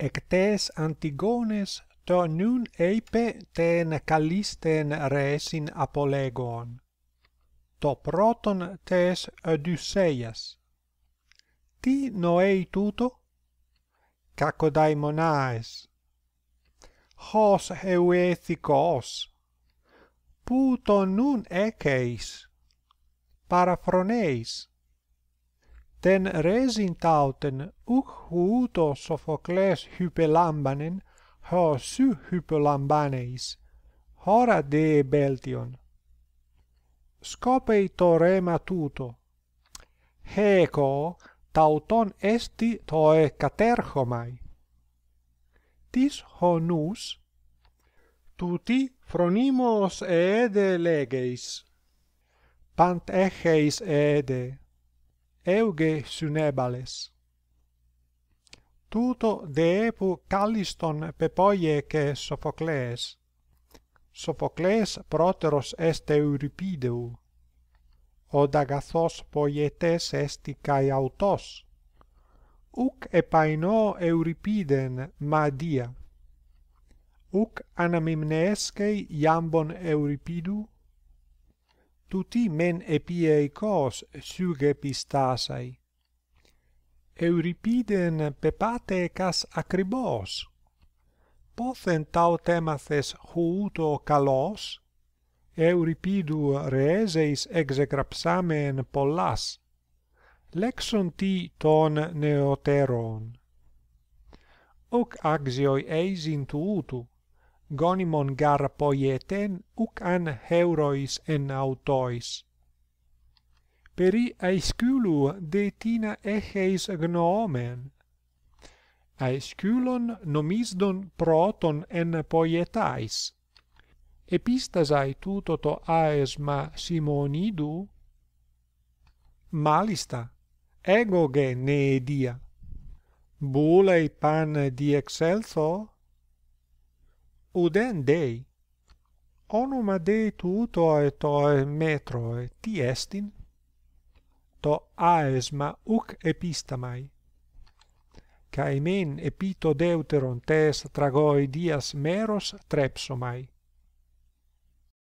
ectes antigones to nun epe ten callisten res in apolegon to proton tes aduseias ti noei tuto cacco dai monaes hos heuethicos puto nun ekeis PARAFRONEIS ten res in tauten uc huuto sophocles hypelambanen ho su hypelambaneis hora de beltion scopei to rema tuto heco tauton esti to e caterchomai tis ho nus tuti fronimos e de legeis pant eheis e de euge synebales. Tuto de epu calliston pepoie che sophoclees. Sophoclees proteros est euripideu. O dagathos poietes esti cae autos. Uc epaino euripiden, ma dia. Uc anamimnescei iambon euripidu, tuti men epiei cos suge pistasai. Euripiden pepate cas acribos. Pothen tau temathes kalos? Euripidu reeseis exegrapsamen polas. Lexon ti ton neoteron. Oc axioi eis intuutu. Goni mon gar poieten uk an heurois en autois Per i skulu de tina e heis gnoomen i skulon nomisdon proton en poietais Epistasa itutoto aesma simonidu malista egoghe ne dia bula pan di excelso uden dei. Onuma dei tutoe toe metroe ti estin? To aesma uc epistamai. Caemen epito deuteron tes tragoi dias meros trepsomai.